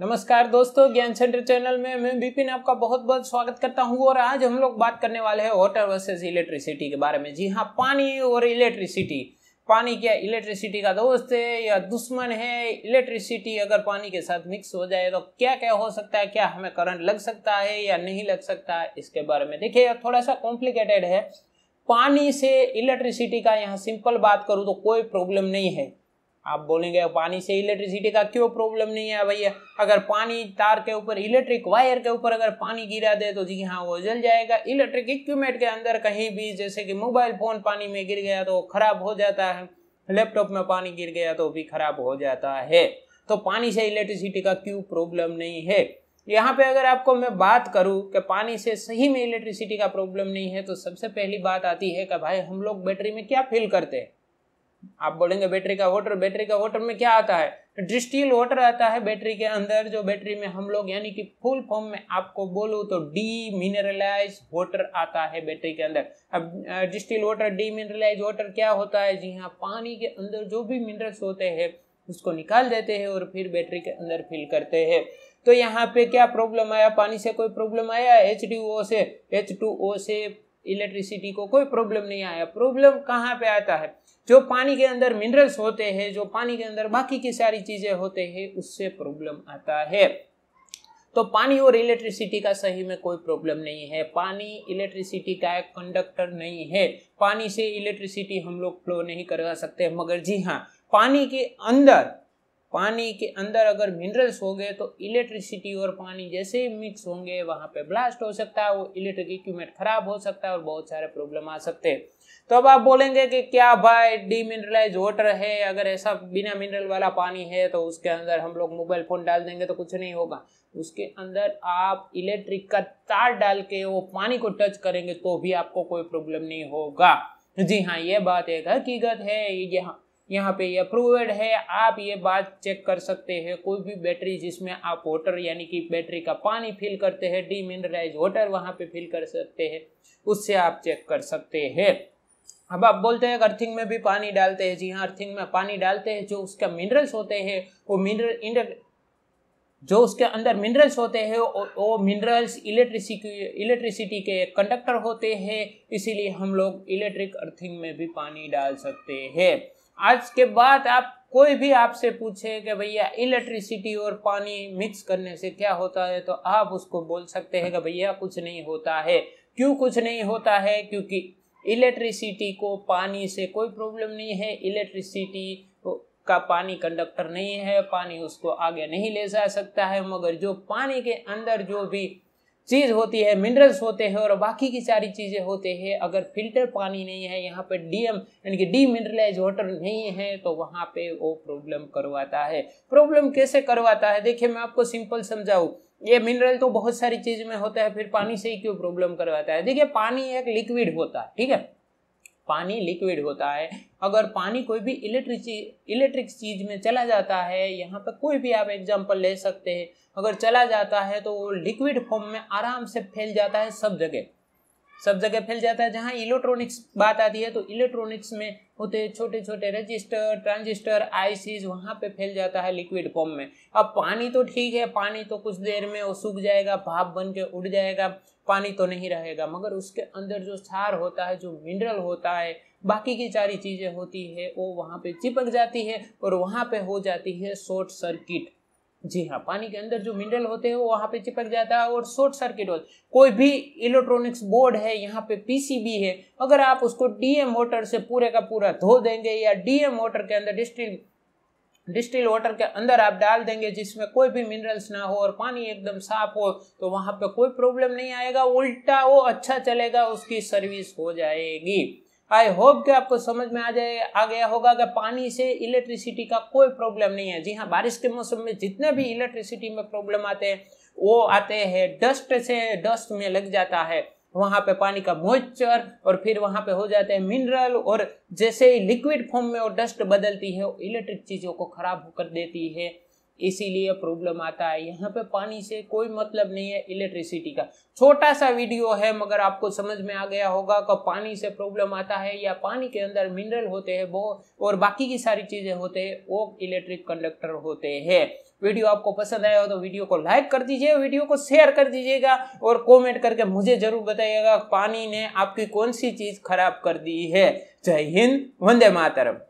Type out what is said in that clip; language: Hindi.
नमस्कार दोस्तों ज्ञान सेंटर चैनल में मैं बिपिन आपका बहुत बहुत स्वागत करता हूँ और आज हम लोग बात करने वाले हैं वाटर वर्सेस इलेक्ट्रिसिटी के बारे में जी हाँ पानी और इलेक्ट्रिसिटी पानी क्या इलेक्ट्रिसिटी का दोस्त है या दुश्मन है इलेक्ट्रिसिटी अगर पानी के साथ मिक्स हो जाए तो क्या क्या हो सकता है क्या हमें करंट लग सकता है या नहीं लग सकता है इसके बारे में देखिए थोड़ा सा कॉम्प्लिकेटेड है पानी से इलेक्ट्रिसिटी का यहाँ सिंपल बात करूँ तो कोई प्रॉब्लम नहीं है आप बोलेंगे पानी से इलेक्ट्रिसिटी का क्यों प्रॉब्लम नहीं है भैया अगर पानी तार के ऊपर इलेक्ट्रिक वायर के ऊपर अगर पानी गिरा दे तो जी हाँ वो जल जाएगा इलेक्ट्रिक इक्विपमेंट के अंदर कहीं भी जैसे कि मोबाइल फ़ोन पानी में गिर गया तो खराब हो जाता है लैपटॉप में पानी गिर गया तो भी खराब हो जाता है तो पानी से इलेक्ट्रिसिटी का क्यों प्रॉब्लम नहीं है यहाँ पे अगर आपको मैं बात करूँ कि पानी से सही में इलेक्ट्रिसिटी का प्रॉब्लम नहीं है तो सबसे पहली बात आती है कि भाई हम लोग बैटरी में क्या फिल करते हैं आप बोलेंगे बैटरी का वोटर बैटरी का वोटर में क्या आता है डिस्टील तो वोटर आता है बैटरी के अंदर जो बैटरी में हम लोग यानी कि फुल फॉर्म में आपको बोलूँ तो डी मिनरलाइज वोटर आता है बैटरी के अंदर अब distilled water demineralise water क्या होता है जी हाँ पानी के अंदर जो भी मिनरल्स होते हैं उसको निकाल देते हैं और फिर बैटरी के अंदर फिल करते हैं तो यहाँ पे क्या प्रॉब्लम आया पानी से कोई प्रॉब्लम आया एच से एच से इलेक्ट्रिसिटी को कोई प्रॉब्लम नहीं आया प्रॉब्लम कहाँ पे आता है जो पानी के अंदर मिनरल्स होते हैं जो पानी के अंदर बाकी की सारी चीज़ें होते हैं उससे प्रॉब्लम आता है तो पानी और इलेक्ट्रिसिटी का सही में कोई प्रॉब्लम नहीं है पानी इलेक्ट्रिसिटी का एक कंडक्टर नहीं है पानी से इलेक्ट्रिसिटी हम लोग फ्लो नहीं करवा सकते मगर जी हाँ पानी के अंदर पानी के अंदर अगर मिनरल्स हो गए तो इलेक्ट्रिसिटी और पानी जैसे ही मिक्स होंगे वहाँ पे ब्लास्ट हो सकता है वो इलेक्ट्रिक इक्विपमेंट खराब हो सकता है और बहुत सारे प्रॉब्लम आ सकते हैं तो अब आप बोलेंगे कि क्या भाई डीमिनरलाइज वाटर है अगर ऐसा बिना मिनरल वाला पानी है तो उसके अंदर हम लोग मोबाइल फ़ोन डाल देंगे तो कुछ नहीं होगा उसके अंदर आप इलेक्ट्रिक का तार डाल के वो पानी को टच करेंगे तो भी आपको कोई प्रॉब्लम नहीं होगा जी हाँ ये बात एक हकीकत है यहाँ यहाँ पे ये अप्रूवड है आप ये बात चेक कर सकते हैं कोई भी बैटरी जिसमें आप वोटर यानी कि बैटरी का पानी फिल करते हैं मिनरलाइज वोटर वहाँ पे फिल कर सकते हैं उससे आप चेक कर सकते हैं अब आप बोलते हैं अर्थिंग में भी पानी डालते हैं जी हाँ अर्थिंग में पानी डालते हैं जो उसका मिनरल्स होते हैं वो मिनरल इंडर जो उसके अंदर मिनरल्स होते हैं वो मिनरल्स इलेक्ट्रिसिटी इलेक्ट्रिसिटी के कंडक्टर होते हैं इसीलिए हम लोग इलेक्ट्रिक अर्थिंग में भी पानी डाल सकते हैं आज के बाद आप कोई भी आपसे पूछे कि भैया इलेक्ट्रिसिटी और पानी मिक्स करने से क्या होता है तो आप उसको बोल सकते हैं कि भैया कुछ नहीं होता है क्यों कुछ नहीं होता है क्योंकि इलेक्ट्रिसिटी को पानी से कोई प्रॉब्लम नहीं है इलेक्ट्रिसिटी का पानी कंडक्टर नहीं है पानी उसको आगे नहीं ले जा सकता है मगर जो पानी के अंदर जो भी चीज़ होती है मिनरल्स होते हैं और बाकी की सारी चीज़ें होते हैं अगर फिल्टर पानी नहीं है यहाँ पे डीएम यानी कि डी मिनरलाइज वाटर नहीं है तो वहाँ पे वो प्रॉब्लम करवाता है प्रॉब्लम कैसे करवाता है देखिए मैं आपको सिंपल समझाऊँ ये मिनरल तो बहुत सारी चीज़ में होता है फिर पानी से ही क्यों प्रॉब्लम करवाता है देखिए पानी एक लिक्विड होता है ठीक है पानी लिक्विड होता है अगर पानी कोई भी इलेक्ट्रिक चीज इलेक्ट्रिक चीज में चला जाता है यहाँ पर कोई भी आप एग्जाम्पल ले सकते हैं अगर चला जाता है तो वो लिक्विड फॉर्म में आराम से फैल जाता है सब जगह सब जगह फैल जाता है जहाँ इलेक्ट्रॉनिक्स बात आती है तो इलेक्ट्रॉनिक्स में होते छोटे छोटे रजिस्टर ट्रांजिस्टर आईसीज वहाँ पे फैल जाता है लिक्विड फॉर्म में अब पानी तो ठीक है पानी तो कुछ देर में वो सूख जाएगा भाप बन के उड़ जाएगा पानी तो नहीं रहेगा मगर उसके अंदर जो छार होता है जो मिनरल होता है बाकी की सारी चीज़ें होती है वो वहाँ पे चिपक जाती है और वहाँ पे हो जाती है शॉर्ट सर्किट जी हाँ पानी के अंदर जो मिनरल होते हैं वो वहाँ पे चिपक जाता है और शॉर्ट सर्किट होता है कोई भी इलेक्ट्रॉनिक्स बोर्ड है यहाँ पे पीसीबी है अगर आप उसको डीएम मोटर से पूरे का पूरा धो देंगे या डीएम मोटर के अंदर डिस्टिल डिस्टिल वाटर के अंदर आप डाल देंगे जिसमें कोई भी मिनरल्स ना हो और पानी एकदम साफ हो तो वहाँ पे कोई प्रॉब्लम नहीं आएगा उल्टा वो अच्छा चलेगा उसकी सर्विस हो जाएगी आई होप कि आपको समझ में आ जाए आ गया होगा कि पानी से इलेक्ट्रिसिटी का कोई प्रॉब्लम नहीं है जी हाँ बारिश के मौसम में जितने भी इलेक्ट्रिसिटी में प्रॉब्लम आते हैं वो आते हैं डस्ट से डस्ट में लग जाता है वहाँ पे पानी का मोइस्चर और फिर वहाँ पे हो जाते हैं मिनरल और जैसे ही लिक्विड फॉर्म में वो डस्ट बदलती है इलेक्ट्रिक चीज़ों को खराब कर देती है इसीलिए प्रॉब्लम आता है यहाँ पे पानी से कोई मतलब नहीं है इलेक्ट्रिसिटी का छोटा सा वीडियो है मगर आपको समझ में आ गया होगा कि पानी से प्रॉब्लम आता है या पानी के अंदर मिनरल होते हैं वो और बाकी की सारी चीज़ें होते हैं वो इलेक्ट्रिक कंडक्टर होते हैं वीडियो आपको पसंद आया हो तो वीडियो को लाइक कर दीजिए वीडियो को शेयर कर दीजिएगा और कॉमेंट करके मुझे ज़रूर बताइएगा पानी ने आपकी कौन सी चीज़ खराब कर दी है जय हिंद वंदे मातरम